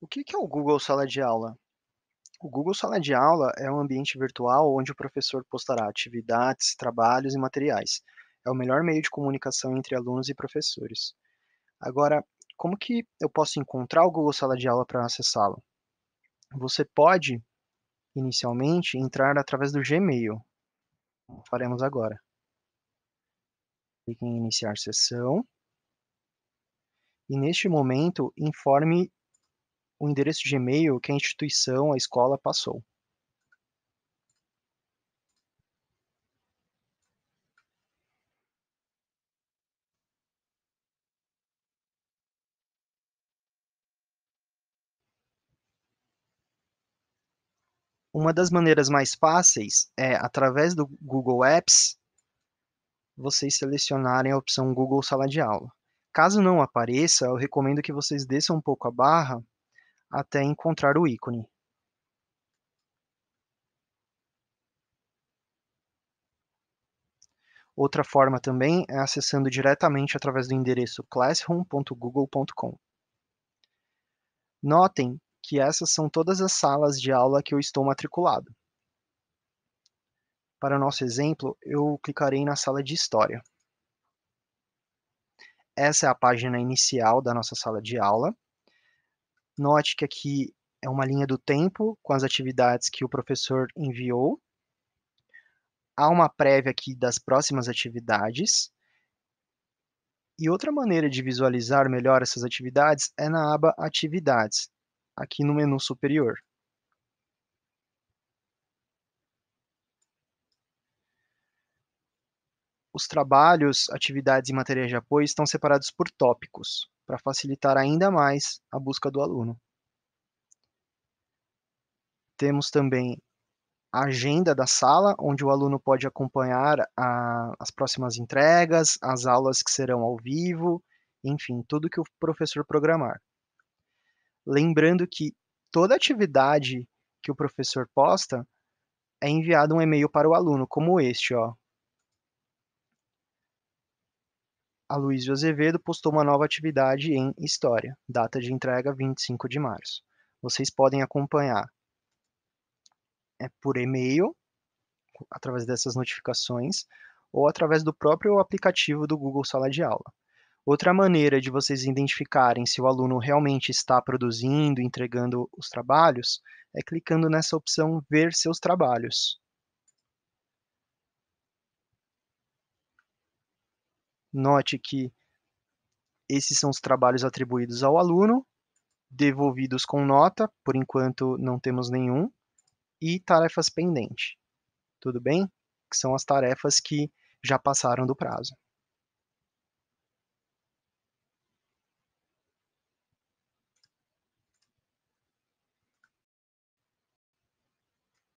O que é o Google Sala de Aula? O Google Sala de Aula é um ambiente virtual onde o professor postará atividades, trabalhos e materiais. É o melhor meio de comunicação entre alunos e professores. Agora, como que eu posso encontrar o Google Sala de Aula para acessá-lo? Você pode, inicialmente, entrar através do Gmail. Faremos agora. Clique em iniciar sessão. E neste momento, informe o endereço de e-mail que a instituição, a escola passou. Uma das maneiras mais fáceis é, através do Google Apps, vocês selecionarem a opção Google Sala de Aula. Caso não apareça, eu recomendo que vocês desçam um pouco a barra até encontrar o ícone Outra forma também é acessando diretamente através do endereço classroom.google.com. Notem que essas são todas as salas de aula que eu estou matriculado. Para o nosso exemplo, eu clicarei na sala de História. Essa é a página inicial da nossa sala de aula. Note que aqui é uma linha do tempo com as atividades que o professor enviou. Há uma prévia aqui das próximas atividades. E outra maneira de visualizar melhor essas atividades é na aba Atividades, aqui no menu superior. Os trabalhos, atividades e matérias de apoio estão separados por tópicos para facilitar ainda mais a busca do aluno. Temos também a agenda da sala, onde o aluno pode acompanhar a, as próximas entregas, as aulas que serão ao vivo, enfim, tudo que o professor programar. Lembrando que toda atividade que o professor posta é enviado um e-mail para o aluno, como este, ó, Aloysio Azevedo postou uma nova atividade em História, data de entrega 25 de março. Vocês podem acompanhar é por e-mail, através dessas notificações, ou através do próprio aplicativo do Google Sala de Aula. Outra maneira de vocês identificarem se o aluno realmente está produzindo, entregando os trabalhos, é clicando nessa opção Ver seus trabalhos. Note que esses são os trabalhos atribuídos ao aluno, devolvidos com nota, por enquanto não temos nenhum, e tarefas pendentes. Tudo bem? Que são as tarefas que já passaram do prazo.